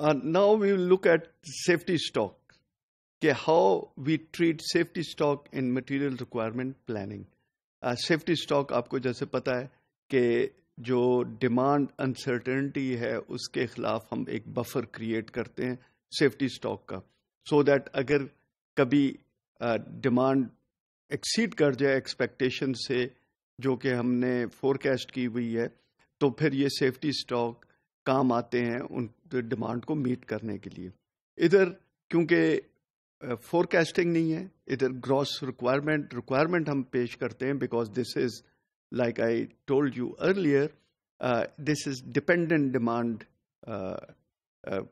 Now uh, we we will look at safety stock. Okay, how we treat safety stock in material requirement safety stock uh, आपको जैसे पता है कि जो demand uncertainty है उसके खिलाफ हम एक बफर क्रिएट करते हैं सेफ्टी स्टॉक का सो so दैट अगर कभी डिमांड uh, एक्सीड कर जाए एक्सपेक्टेशन से जो कि हमने फोरकास्ट की हुई है तो फिर ये सेफ्टी स्टॉक काम आते हैं उन डिमांड को मीट करने के लिए इधर क्योंकि फोरकास्टिंग नहीं है इधर ग्रॉस रिक्वायरमेंट रिक्वायरमेंट हम पेश करते हैं because this is like I told you earlier this is dependent demand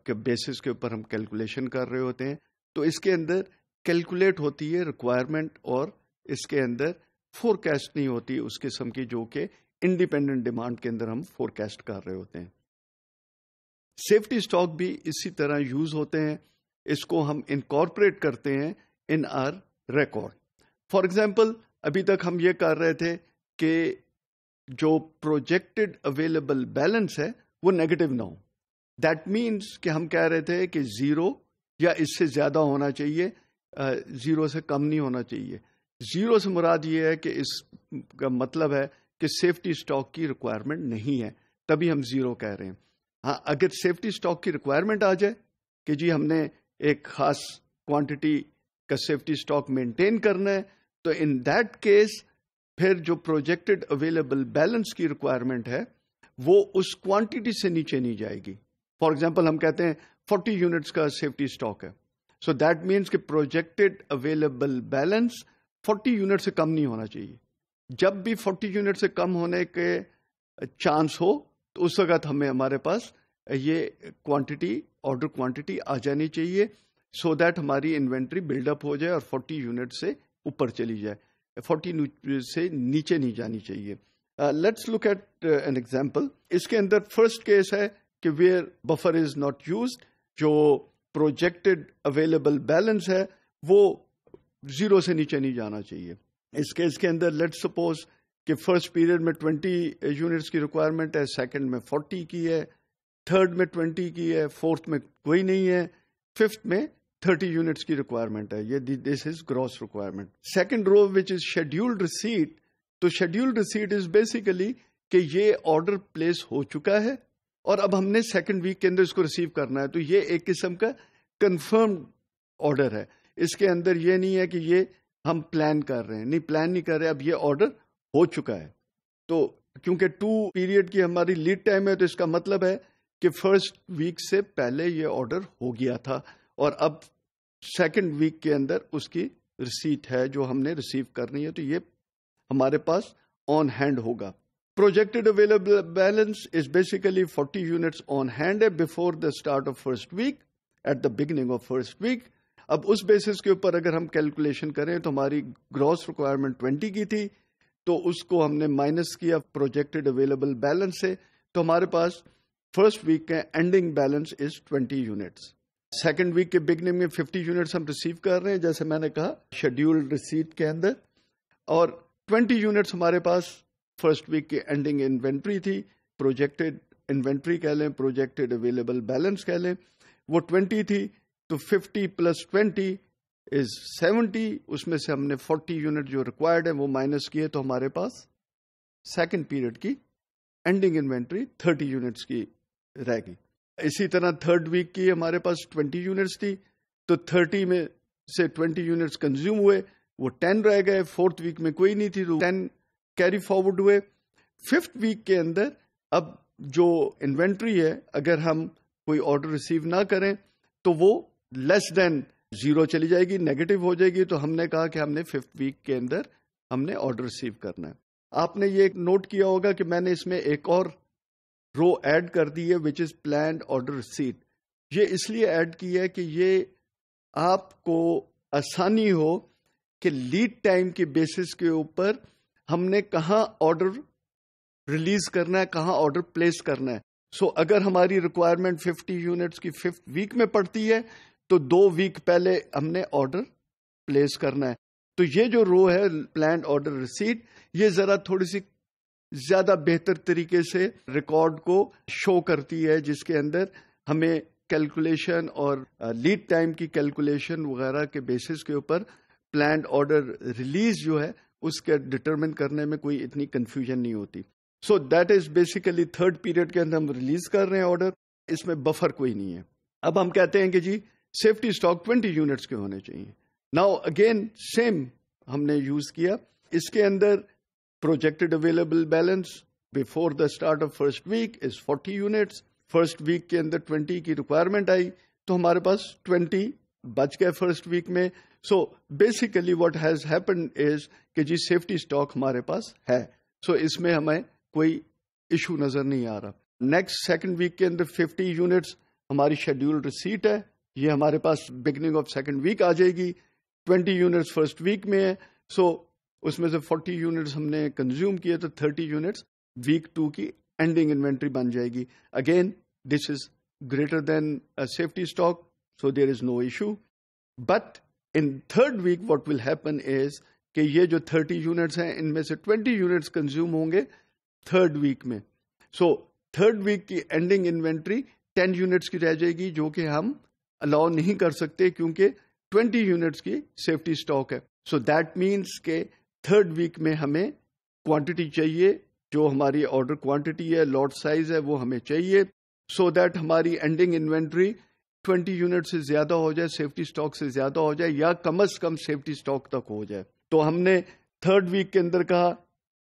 के बेसिस के ऊपर हम कैलकुलेशन कर रहे होते हैं तो इसके अंदर कैलकुलेट होती है रिक्वायरमेंट और इसके अंदर फोरकास्ट नहीं होती उस किस्म की जो कि इंडिपेंडेंट डिमांड के अंदर हम फोरकास्ट कर रहे होते हैं सेफ्टी स्टॉक भी इसी तरह यूज होते हैं इसको हम इनकॉर्पोरेट करते हैं in our record for example अभी तक हम ये कर रहे थे कि जो प्रोजेक्टेड अवेलेबल बैलेंस है वो नेगेटिव ना हो दैट मीन्स कि हम कह रहे थे कि ज़ीरो या इससे ज़्यादा होना चाहिए ज़ीरो से कम नहीं होना चाहिए ज़ीरो से मुराद ये है कि इसका मतलब है कि सेफ्टी स्टॉक की रिक्वायरमेंट नहीं है तभी हम ज़ीरो कह रहे हैं हाँ अगर सेफ्टी स्टॉक की रिक्वायरमेंट आ जाए कि जी हमने एक खास क्वांटिटी का सेफ्टी स्टॉक मेंटेन करना है तो इन दैट केस फिर जो प्रोजेक्टेड अवेलेबल बैलेंस की रिक्वायरमेंट है वो उस क्वांटिटी से नीचे नहीं जाएगी फॉर एग्जाम्पल हम कहते हैं फोर्टी यूनिट्स का सेफ्टी स्टॉक है सो दैट मीन्स कि projected available balance forty unit से कम नहीं होना चाहिए जब भी फोर्टी यूनिट से कम होने के चांस हो तो उस वक्त हमें हमारे पास ये क्वांटिटी ऑर्डर क्वांटिटी आ जानी चाहिए सो so दैट हमारी इन्वेंट्री बिल्डअप हो जाए और 40 यूनिट से ऊपर चली जाए 40 से नीचे नहीं जानी चाहिए let's look at an example इसके अंदर फर्स्ट केस है कि where buffer is not use जो प्रोजेक्टेड अवेलेबल बैलेंस है वो जीरो से नीचे नहीं जाना चाहिए इस केस के अंदर लेट्स सपोज कि फर्स्ट पीरियड में 20 यूनिट्स की रिक्वायरमेंट है सेकंड में 40 की है थर्ड में 20 की है फोर्थ में कोई नहीं है फिफ्थ में 30 यूनिट्स की रिक्वायरमेंट है ये this is gross requirement second row which is scheduled receipt तो शेड्यूल्ड रिसीट इज बेसिकली कि ये ऑर्डर प्लेस हो चुका है और अब हमने सेकेंड वीक के अंदर इसको रिसीव करना है तो ये एक किस्म का कन्फर्म ऑर्डर है इसके अंदर ये नहीं है कि ये हम प्लान कर रहे हैं नहीं प्लान नहीं कर रहे अब ये ऑर्डर हो चुका है तो क्योंकि टू पीरियड की हमारी लीड टाइम है तो इसका मतलब है कि फर्स्ट वीक से पहले ये ऑर्डर हो गया था और अब सेकंड वीक के अंदर उसकी रिसीट है जो हमने रिसीव करनी है तो ये हमारे पास ऑन हैंड होगा projected available balance is basically 40 units on hand है before the start of first week at the beginning of first week अब उस बेसिस के ऊपर अगर हम कैलकुलेशन करें तो हमारी ग्रॉस रिक्वायरमेंट 20 की थी तो उसको हमने माइनस किया प्रोजेक्टेड अवेलेबल बैलेंस से तो हमारे पास फर्स्ट वीक के ending balance is 20 units second week के बिगनिंग में 50 यूनिट्स हम रिसीव कर रहे हैं जैसे मैंने कहा शेड्यूल्ड रिसीट के अंदर और 20 यूनिट्स हमारे पास फर्स्ट वीक की एंडिंग इन्वेंट्री थी प्रोजेक्टेड इन्वेंट्री कह लें प्रोजेक्टेड अवेलेबल बैलेंस कह लें वो 20 थी तो 50 प्लस ट्वेंटी इज सेवेंटी उसमें से हमने फोर्टी यूनिट जो रिक्वायर्ड है वो माइनस किए तो हमारे पास सेकेंड पीरियड की एंडिंग इन्वेंट्री थर्टी यूनिट्स की रहेगी इसी तरह थर्ड वीक की हमारे पास ट्वेंटी यूनिट्स थी तो थर्टी में से ट्वेंटी यूनिट्स कंज्यूम हुए वो टेन रह गए फोर्थ वीक में कोई नहीं थी तो टेन कैरी फॉरवर्ड हुए फिफ्थ वीक के अंदर अब जो इन्वेंट्री है अगर हम कोई ऑर्डर रिसीव ना करें तो वो लेस देन जीरो चली जाएगी नेगेटिव हो जाएगी तो हमने कहा कि हमने फिफ्थ वीक के अंदर हमने ऑर्डर रिसीव करना है आपने ये नोट किया होगा कि मैंने इसमें एक और रो ऐड कर दी है which is plan order receipt ये इसलिए ऐड की है कि ये आपको आसानी हो कि लीड टाइम के बेसिस के ऊपर हमने कहाँ ऑर्डर रिलीज करना है कहाँ ऑर्डर प्लेस करना है सो so, अगर हमारी रिक्वायरमेंट 50 यूनिट्स की फिफ्थ वीक में पड़ती है तो दो वीक पहले हमने ऑर्डर प्लेस करना है तो ये जो रो है प्लान ऑर्डर रिसीट ये जरा थोड़ी सी ज्यादा बेहतर तरीके से रिकॉर्ड को शो करती है जिसके अंदर हमें कैलकुलेशन और लीड टाइम की कैलकुलेशन वगैरह के बेसिस के ऊपर प्लान ऑर्डर रिलीज जो है उसके डिटरमिन करने में कोई इतनी कंफ्यूजन नहीं होती so that is basically third period के अंदर हम रिलीज कर रहे हैं ऑर्डर इसमें बफर कोई नहीं है अब हम कहते हैं कि जी सेफ्टी स्टॉक 20 यूनिट्स के होने चाहिए नाउ अगेन सेम हमने यूज किया इसके अंदर projected available balance before the start of first week is 40 units first week के अंदर 20 की रिक्वायरमेंट आई तो हमारे पास 20 बच गए फर्स्ट वीक में so basically what has happen is कि जी सेफ्टी स्टॉक हमारे पास है सो so, इसमें हमें कोई इशू नजर नहीं आ रहा नेक्स्ट सेकेंड वीक के अंदर 50 यूनिट्स हमारी शेड्यूल्ड रिसीट है ये हमारे पास बिगनिंग ऑफ सेकेंड वीक आ जाएगी ट्वेंटी यूनिट्स फर्स्ट वीक में है सो so, उसमें से फोर्टी यूनिट्स हमने कंज्यूम किए तो थर्टी यूनिट्स वीक टू की एंडिंग इन्वेंट्री बन जाएगी again this is greater than safety stock so there is no issue but in third week what will happen is कि ये जो थर्टी यूनिट्स हैं इनमें से ट्वेंटी यूनिट्स कंज्यूम होंगे थर्ड वीक में सो थर्ड वीक की एंडिंग इन्वेंट्री टेन यूनिट्स की रह जाएगी जो कि हम अलाउ नहीं कर सकते क्योंकि 20 यूनिट्स की सेफ्टी स्टॉक है सो दैट मीन्स के थर्ड वीक में हमें क्वांटिटी चाहिए जो हमारी ऑर्डर क्वांटिटी है लॉट साइज है वो हमें चाहिए सो so दैट हमारी एंडिंग इन्वेंट्री 20 यूनिट से ज्यादा हो जाए सेफ्टी स्टॉक से ज्यादा हो जाए या कम अज कम सेफ्टी स्टॉक तक हो जाए तो हमने थर्ड वीक के अंदर कहा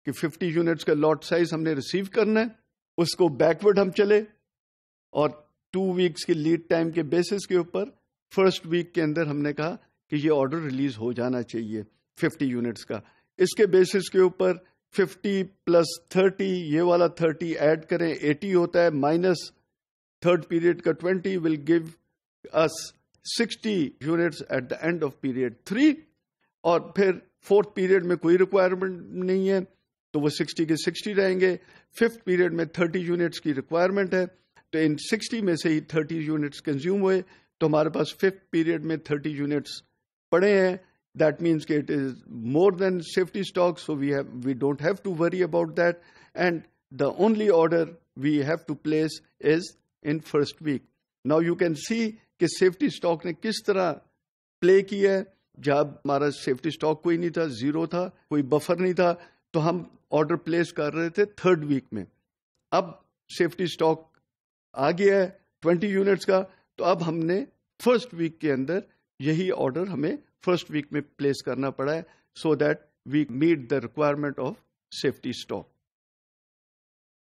कि 50 यूनिट्स का लॉट साइज हमने रिसीव करना है उसको बैकवर्ड हम चले और टू वीक्स के लीड टाइम के बेसिस के ऊपर फर्स्ट वीक के अंदर हमने कहा कि ये ऑर्डर रिलीज हो जाना चाहिए 50 यूनिट्स का इसके बेसिस के ऊपर 50 प्लस 30 ये वाला 30 ऐड करें 80 होता है माइनस थर्ड पीरियड का 20 will give us 60 units at the end of period three और फिर फोर्थ पीरियड में कोई रिक्वायरमेंट नहीं है तो वो 60 के 60 रहेंगे फिफ्थ पीरियड में 30 यूनिट्स की रिक्वायरमेंट है इन 60 में से ही 30 यूनिट्स कंज्यूम हुए तो हमारे पास फिफ्थ पीरियड में 30 यूनिट्स पड़े हैं दैट मीन्स कि it is more than safety stock so we have we don't have to worry about that and the only order we have to place is in first week now you can see कि safety stock ने किस तरह play किया है जब हमारा safety stock कोई नहीं था जीरो था कोई बफर नहीं था तो हम ऑर्डर प्लेस कर रहे थे थर्ड वीक में अब सेफ्टी स्टॉक आ गया है ट्वेंटी यूनिट्स का तो अब हमने फर्स्ट वीक के अंदर यही ऑर्डर हमें फर्स्ट वीक में प्लेस करना पड़ा है so that we meet the requirement of safety stock